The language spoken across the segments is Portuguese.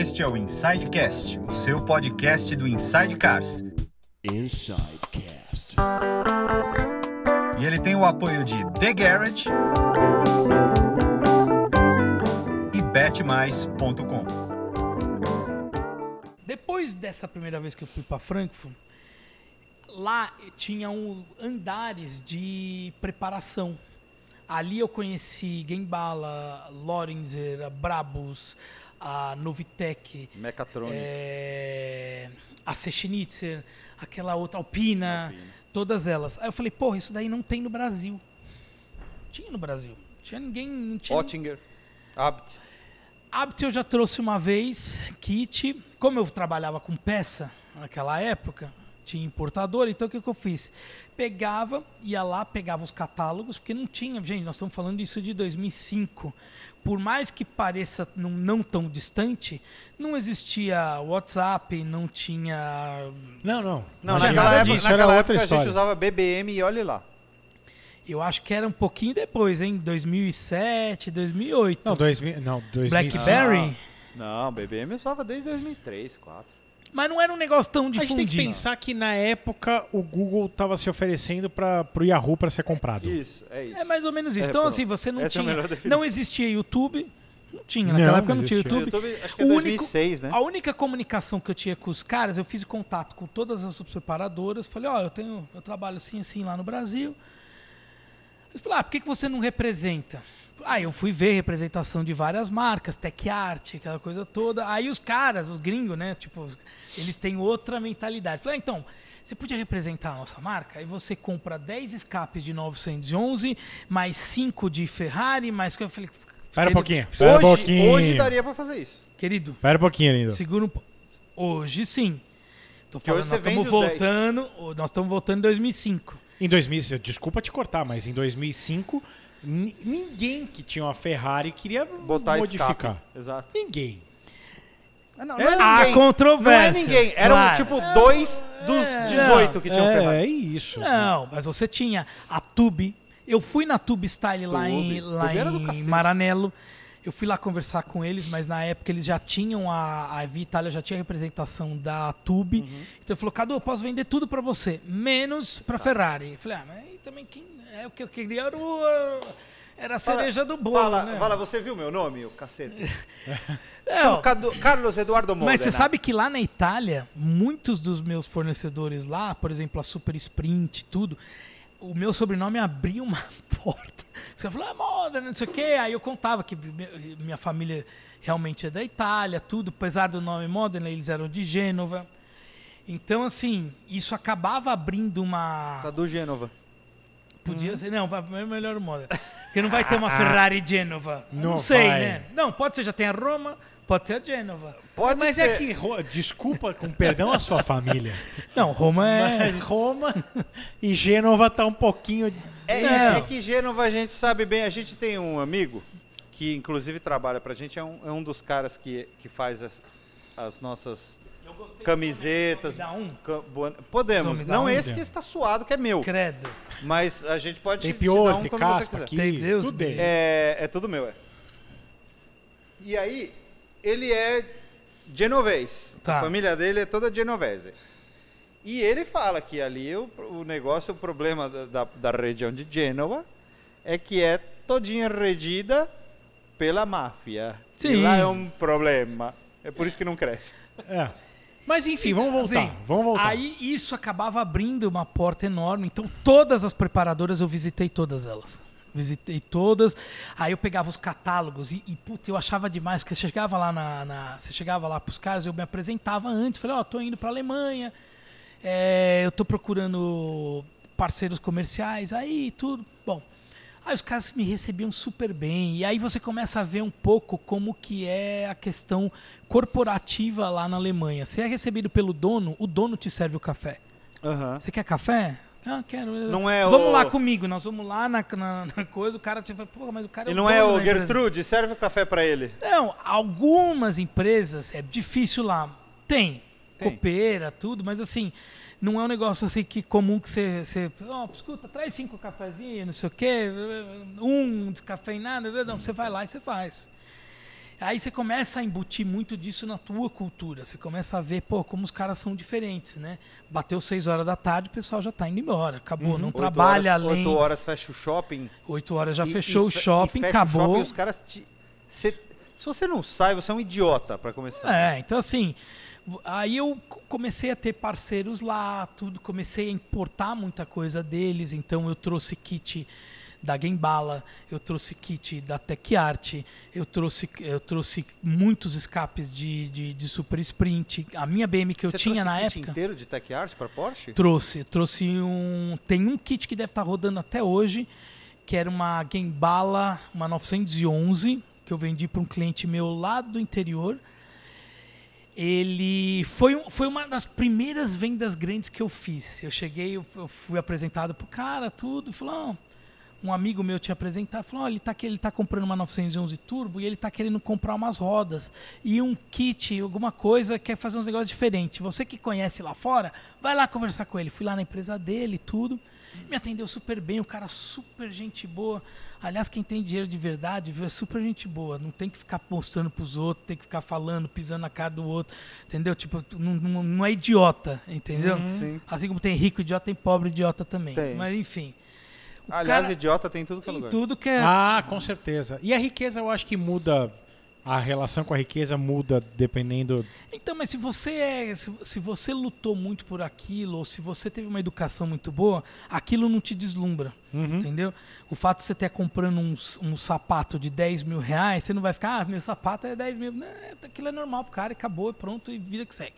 Este é o Insidecast, o seu podcast do Inside Cars. Insidecast. E ele tem o apoio de The Garage e betmais.com. Depois dessa primeira vez que eu fui para Frankfurt, lá um andares de preparação. Ali eu conheci Gembala, Lorenzer, Brabus, a Novitec, É, a Sechnitzer, aquela outra, Alpina, Alpina, todas elas. Aí eu falei, porra, isso daí não tem no Brasil. Tinha no Brasil. Tinha ninguém. tinha... Ottinger, Abt. Abt eu já trouxe uma vez, kit. Como eu trabalhava com peça naquela época, tinha importador, então o que, que eu fiz? Pegava, ia lá, pegava os catálogos, porque não tinha, gente, nós estamos falando isso de 2005. Por mais que pareça não, não tão distante, não existia WhatsApp, não tinha. Não, não. Não, naquela época, disso, naquela época a gente usava BBM e olhe lá. Eu acho que era um pouquinho depois, hein? 2007, 2008. Não, 2000, não 2005. Blackberry? Não, não BBM eu usava desde 2003, 2004. Mas não era um negócio tão difundido. A gente tem que pensar que na época o Google estava se oferecendo para o Yahoo para ser comprado. Isso, é isso. É mais ou menos isso. É, então, pronto. assim, você não Essa é tinha. É não existia YouTube. Não tinha, naquela não, época não, tinha YouTube. YouTube acho que é o 2006, único, né? A única comunicação que eu tinha com os caras, eu fiz contato com todas as preparadoras, falei, ó, oh, eu tenho, eu trabalho assim, assim lá no Brasil. Eles falaram, ah, por que, que você não representa? Aí ah, eu fui ver representação de várias marcas, tech art, aquela coisa toda. Aí os caras, os gringos, né? Tipo, eles têm outra mentalidade. Falei, ah, então, você podia representar a nossa marca? Aí você compra 10 escapes de 911, mais 5 de Ferrari, mais... Eu falei... Pera um pouquinho, pera um pouquinho. Hoje daria pra fazer isso. Querido. Pera um pouquinho ainda. Segura um... Hoje sim. Tô falando, nós estamos voltando, 10. nós estamos voltando em 2005. Em 2005, desculpa te cortar, mas em 2005 ninguém que tinha uma Ferrari queria Botar modificar. Exato. Ninguém. Ah, não, é não é a ninguém. controvérsia. Não é ninguém. Eram claro. tipo é. dois dos é, 18 não, que tinham é, Ferrari. É isso. Não, mas você tinha a Tube. Eu fui na Tube Style Tube. lá em, lá em Maranello. Eu fui lá conversar com eles, mas na época eles já tinham a, a Itália já tinha a representação da Tube. Uhum. Então ele falou: Cadu, eu posso vender tudo para você, menos para tá. Ferrari. Eu falei: Ah, mas também quem é o que eu queria era, o, era a cereja fala, do bolo. Fala, né? fala, você viu meu nome, o cacete? É, ó, Carlos Eduardo Modena. Mas você né? sabe que lá na Itália, muitos dos meus fornecedores lá, por exemplo, a Super Sprint, tudo, o meu sobrenome abriu uma porta. Você falou, é moda, não sei o quê. Aí eu contava que minha família realmente é da Itália, tudo, apesar do nome Modena, né, eles eram de Gênova. Então, assim, isso acabava abrindo uma. Cadu tá Gênova. Podia hum. ser, não, é melhor o Modena. Porque não vai ter uma ah, ah. Ferrari Genova. Não, não sei, vai. né? Não, pode ser, já tem a Roma, pode ter a Genova. Pode Mas é ser. é que, desculpa, com perdão a sua família. Não, Roma é. Mas Roma e Genova tá um pouquinho. É, é que Genova a gente sabe bem, a gente tem um amigo que inclusive trabalha pra gente, é um, é um dos caras que, que faz as, as nossas camisetas. um? Podemos. Então não um esse que está suado, que é meu. Credo. Mas a gente pode tem pior, te um tem quando caspa, você quiser. Aqui, tem Deus tudo é, é tudo meu, é. E aí, ele é genovês. Tá. A família dele é toda genovese. E ele fala que ali o, o negócio, o problema da, da, da região de Gênova é que é todinha regida pela máfia. Sim. E lá é um problema. É por isso que não cresce. É. Mas enfim, vamos voltar. Assim, vamos voltar. Aí isso acabava abrindo uma porta enorme. Então todas as preparadoras eu visitei todas elas. Visitei todas. Aí eu pegava os catálogos e, e puta, eu achava demais, porque você chegava lá na, na você chegava lá pros caras, eu me apresentava antes, falei, ó, oh, tô indo pra Alemanha. É, eu tô procurando parceiros comerciais aí, tudo. Bom, Aí ah, os caras me recebiam super bem. E aí você começa a ver um pouco como que é a questão corporativa lá na Alemanha. Você é recebido pelo dono, o dono te serve o café. Uhum. Você quer café? Ah, quero. Não é vamos o... lá comigo, nós vamos lá na, na, na coisa, o cara tipo, pô, mas o cara é E não é o Gertrude, serve o café para ele. Não, algumas empresas é difícil lá. Tem, Tem. copeira, tudo, mas assim, não é um negócio assim que comum que você, você oh, escuta, traz cinco cafezinhos, não sei o quê, um descafeinado, não, você vai lá e você faz. Aí você começa a embutir muito disso na tua cultura. Você começa a ver, pô, como os caras são diferentes, né? Bateu seis horas da tarde, o pessoal já está indo embora. Acabou, uhum. não trabalha horas, além. Oito horas fecha o shopping. Oito horas já e, fechou e, o shopping, acabou. O shopping, os caras te... Se você não sai, você é um idiota, para começar. É, então assim. Aí eu comecei a ter parceiros lá, tudo, comecei a importar muita coisa deles, então eu trouxe kit da Gembala, eu trouxe kit da Tech Art, eu trouxe, eu trouxe muitos escapes de, de, de Super Sprint. A minha BM que Você eu tinha na kit época. inteiro de Tech Art para Porsche? Trouxe, trouxe um. Tem um kit que deve estar tá rodando até hoje, que era uma Gembala, uma 911 que eu vendi para um cliente meu lá do interior. Ele foi, foi uma das primeiras vendas grandes que eu fiz. Eu cheguei, eu fui apresentado pro cara, tudo, falou: oh, um amigo meu tinha apresentado falou, oh, ele está ele tá comprando uma 911 Turbo e ele está querendo comprar umas rodas e um kit, alguma coisa, quer fazer uns negócios diferentes. Você que conhece lá fora, vai lá conversar com ele. Fui lá na empresa dele tudo, me atendeu super bem, o cara super gente boa. Aliás, quem tem dinheiro de verdade, viu, é super gente boa. Não tem que ficar postando para os outros, tem que ficar falando, pisando na cara do outro, entendeu? Tipo, não, não, não é idiota, entendeu? Uhum. Assim como tem rico idiota, tem pobre idiota também. Tem. Mas enfim... Aliás, cara, idiota tem tudo que é lugar. Tudo que é... Ah, com certeza. E a riqueza eu acho que muda. A relação com a riqueza muda dependendo. Então, mas se você é, se, se você lutou muito por aquilo, ou se você teve uma educação muito boa, aquilo não te deslumbra. Uhum. Entendeu? O fato de você estar comprando um, um, sapato de 10 mil reais, você não vai ficar, ah, meu sapato é 10 mil. Não, né? aquilo é normal pro cara, acabou, é pronto e vida que segue.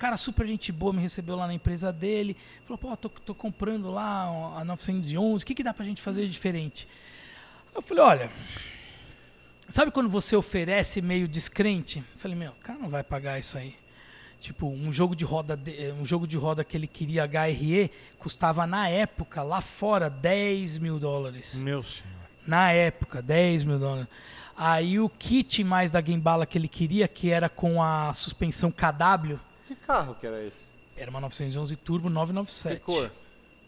Cara, super gente boa, me recebeu lá na empresa dele. Falou, pô, tô, tô comprando lá a 911, o que, que dá pra gente fazer diferente? Eu falei, olha, sabe quando você oferece meio descrente? Eu falei, meu, o cara não vai pagar isso aí. Tipo, um jogo de roda, de, eh, um jogo de roda que ele queria HRE custava na época, lá fora, 10 mil dólares. Meu senhor. Na época, 10 mil dólares. Aí o kit mais da Gembala que ele queria, que era com a suspensão KW, que carro que era esse? Era uma 911 Turbo 997. Que cor?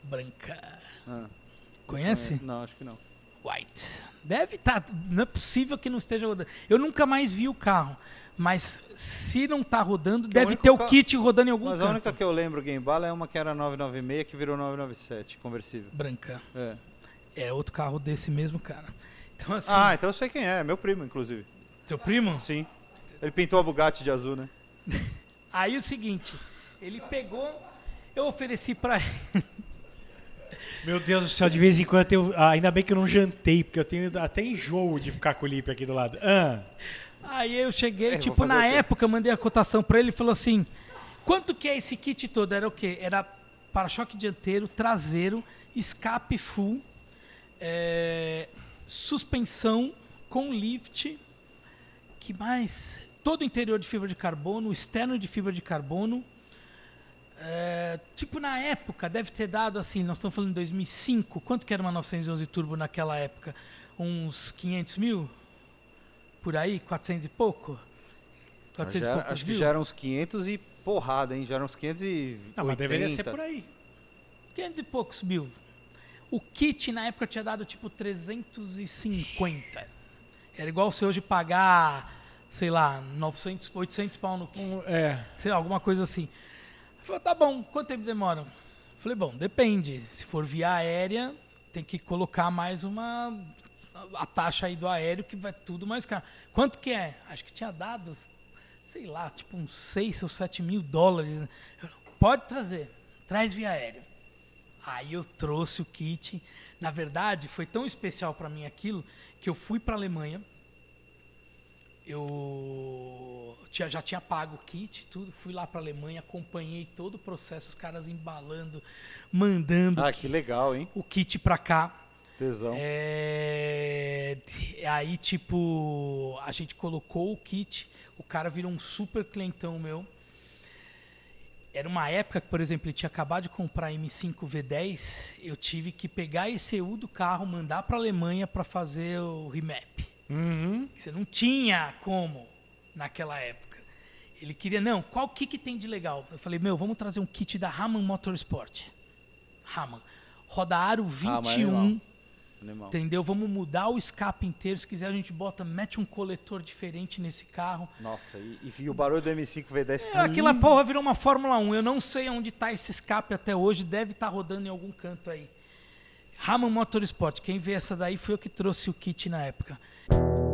Branca. Ah. Conhece? Não, acho que não. White. Deve estar. Tá, não é possível que não esteja rodando. Eu nunca mais vi o carro. Mas se não está rodando, que é deve ter o kit rodando em algum Mas canto. a única que eu lembro Game Bala é uma que era 996 que virou 997, conversível. Branca. É. É outro carro desse mesmo cara. Então, assim, ah, então eu sei quem é. É meu primo, inclusive. Seu primo? Sim. Ele pintou a Bugatti de azul, né? Aí o seguinte, ele pegou, eu ofereci para ele. Meu Deus do céu, de vez em quando eu tenho, ainda bem que eu não jantei, porque eu tenho até enjoo de ficar com o Lipe aqui do lado. Ah. Aí eu cheguei, é, tipo, na época, eu mandei a cotação para ele e falou assim: quanto que é esse kit todo? Era o quê? Era para-choque dianteiro, traseiro, escape full, é, suspensão com lift. Que mais? todo o interior de fibra de carbono, o externo de fibra de carbono. É, tipo, na época, deve ter dado assim, nós estamos falando em 2005, quanto que era uma 911 Turbo naquela época? Uns 500 mil? Por aí? 400 e pouco? 400 e pouco acho mil? que já eram uns 500 e porrada, hein? Já eram uns 500 e. Não, mas deveria ser por aí. 500 e poucos mil. O kit na época tinha dado tipo 350. Era igual se hoje pagar sei lá, 900, 800 pau no quilo. É. Sei lá, alguma coisa assim. Ele falou, tá bom, quanto tempo demora? falei, bom, depende. Se for via aérea, tem que colocar mais uma... A taxa aí do aéreo, que vai tudo mais caro. Quanto que é? Acho que tinha dado, sei lá, tipo uns 6 ou 7 mil dólares. Né? Pode trazer. Traz via aéreo. Aí eu trouxe o kit. Na verdade, foi tão especial para mim aquilo que eu fui para a Alemanha eu tinha, já tinha pago o kit, tudo, fui lá para a Alemanha, acompanhei todo o processo, os caras embalando, mandando. Ah, que legal, hein? O kit para cá. Tesão. É... Aí, tipo, a gente colocou o kit, o cara virou um super clientão meu. Era uma época que, por exemplo, ele tinha acabado de comprar M5 V10, eu tive que pegar a ECU do carro, mandar para a Alemanha para fazer o remap. Uhum. Você não tinha como naquela época. Ele queria, não, qual que, que tem de legal? Eu falei, meu, vamos trazer um kit da Raman Motorsport. Raman. Roda aro 21. É ah, Animal. Entendeu? Vamos mudar o escape inteiro. Se quiser, a gente bota, mete um coletor diferente nesse carro. Nossa, e, e o barulho do M5 V10. É, aquela porra virou uma Fórmula 1. Eu não sei onde está esse escape até hoje. Deve estar tá rodando em algum canto aí. Ramon Motorsport. Quem vê essa daí foi eu que trouxe o kit na época.